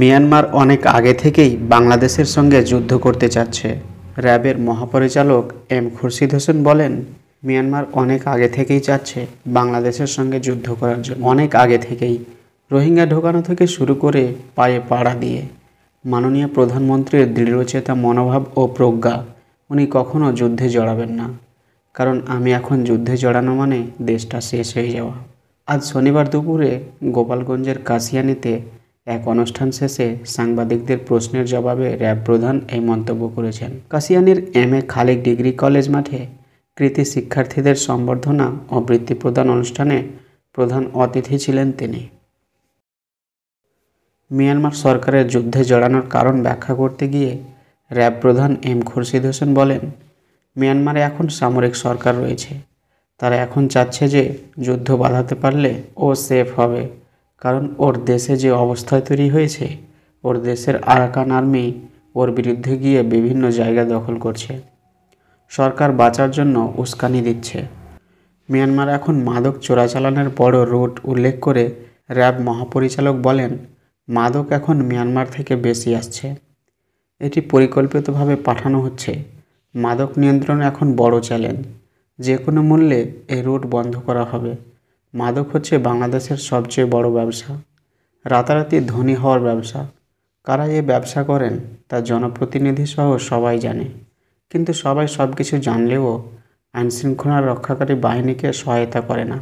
Myanmar অনেক আগে থেকেই বাংলাদেশের সঙ্গে যুদ্ধ করতে চাচ্ছে র্যাবের মহাপরিচালক এম খুরশিদ হোসেন বলেন মিয়ানমার অনেক আগে থেকেই চাচ্ছে বাংলাদেশের সঙ্গে যুদ্ধ করার জন্য অনেক আগে থেকেই রোহিঙ্গা ঢোকানো থেকে শুরু করে পায়ে পাড়া দিয়ে মাননীয় প্রধানমন্ত্রীর দৃঢ়চেতা মনোভাব ও প্রজ্ঞা উনি কখনও যুদ্ধে জড়াবেন না কারণ আমি এখন যুদ্ধে জড়ানো মানে দেশটা শেষ হয়ে যাওয়া আজ শনিবার দুপুরে গোপালগঞ্জের কাশিয়ানিতে এক অনুষ্ঠান শেষে সাংবাদিকদের প্রশ্নের জবাবে র্যাব প্রধান এই মন্তব্য করেছেন কাশিয়ানের M A Khalek degree college মাঠে কৃতি শিক্ষার্থীদের সম্বর্ধনা ও বৃত্তি প্রদান অনুষ্ঠানে প্রধান অতিথি ছিলেন তিনি মিয়ানমার সরকারের যুদ্ধে জড়ানোর কারণ ব্যাখ্যা করতে গিয়ে র্যাব প্রধান এম খুরশিদ হোসেন বলেন মিয়ানমারে এখন সামরিক সরকার রয়েছে তারা এখন চাচ্ছে যে যুদ্ধ বাধাতে পারলে ও সেফ হবে কারণ ওর দেশে যে অবস্থা তৈরি হয়েছে ওর দেশের আরাকান আর্মি ওর বিরুদ্ধে গিয়ে বিভিন্ন জায়গা দখল করছে সরকার বাঁচার জন্য উস্কানি দিচ্ছে মিয়ানমার এখন মাদক চোরাচালানের বড় রুট উল্লেখ করে র্যাব মহাপরিচালক বলেন মাদক এখন মিয়ানমার থেকে বেশি আসছে এটি পরিকল্পিতভাবে পাঠানো হচ্ছে মাদক নিয়ন্ত্রণ এখন বড় চ্যালেঞ্জ যে কোনো মূল্যে এই রুট বন্ধ করা হবে মাদক হচ্ছে বাংলাদেশের সবচেয়ে বড় ব্যবসা রাতারাতি ধনী হওয়ার ব্যবসা কারা এ ব্যবসা করেন তা জনপ্রতিনিধি সহ সবাই জানে কিন্তু সবাই সব কিছু জানলেও আইনশৃঙ্খলা রক্ষাকারী বাহিনীকে সহায়তা করে না